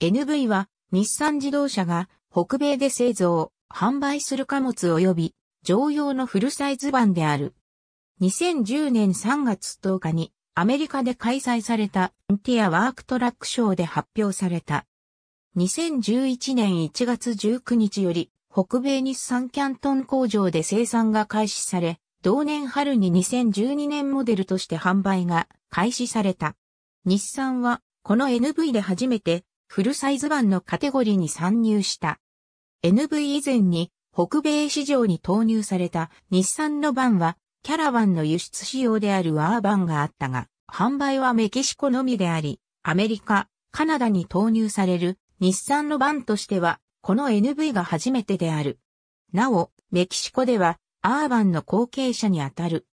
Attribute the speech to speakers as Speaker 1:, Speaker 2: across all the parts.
Speaker 1: NV は日産自動車が北米で製造、販売する貨物及び乗用のフルサイズ版である。2010年3月10日にアメリカで開催されたインティアワークトラックショーで発表された。2011年1月19日より北米日産キャントン工場で生産が開始され、同年春に2012年モデルとして販売が開始された。日産はこの NV で初めてフルサイズ版のカテゴリーに参入した。NV 以前に北米市場に投入された日産の版はキャラバンの輸出仕様であるワーバンがあったが、販売はメキシコのみであり、アメリカ、カナダに投入される日産の版としては、この NV が初めてである。なお、メキシコではアーバンの後継者にあたる。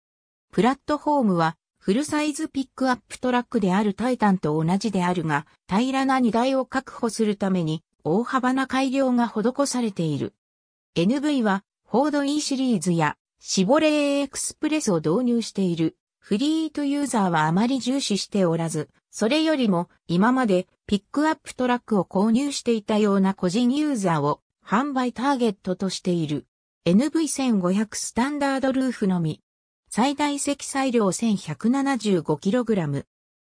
Speaker 1: プラットフォームはフルサイズピックアップトラックであるタイタンと同じであるが、平らな荷台を確保するために大幅な改良が施されている。NV は、フォード E シリーズや、シボレーエクスプレスを導入している。フリートユーザーはあまり重視しておらず、それよりも今までピックアップトラックを購入していたような個人ユーザーを販売ターゲットとしている。NV1500 スタンダードルーフのみ最大積載量 1175kg。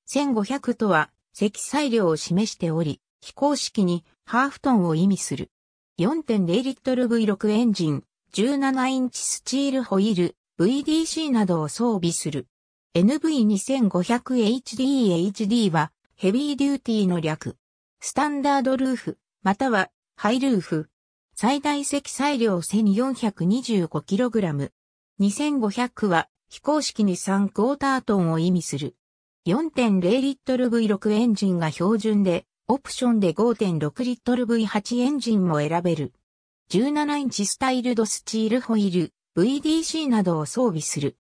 Speaker 1: 1500とは積載量を示しており、非公式にハーフトンを意味する。4.0リットル V6 エンジン、17インチスチールホイール、VDC などを装備する。NV2500HDHD はヘビーデューティーの略。スタンダードルーフ、またはハイルーフ。最大積載量 1425kg。2500は非公式に3クォータートンを意味する。4.0リットル V6 エンジンが標準で、オプションで5.6リットル V8 エンジンも選べる。17インチスタイルドスチールホイール、VDC などを装備する。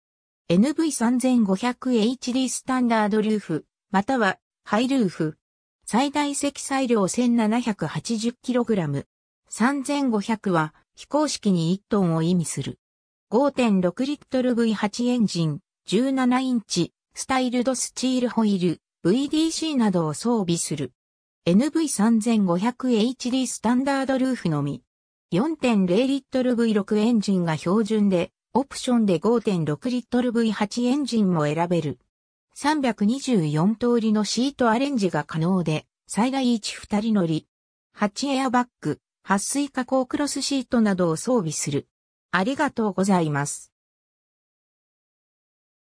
Speaker 1: NV3500HD スタンダードルーフ、またはハイルーフ。最大積載量 1780kg。3500は非公式に1トンを意味する。5.6リットル V8 エンジン、17インチ、スタイルドスチールホイール、VDC などを装備する。NV3500HD スタンダードルーフのみ。4.0リットル V6 エンジンが標準で、オプションで5.6リットル V8 エンジンも選べる。324通りのシートアレンジが可能で、最大1、2人乗り。8エアバッグ、撥水加工クロスシートなどを装備する。ありがとうございます。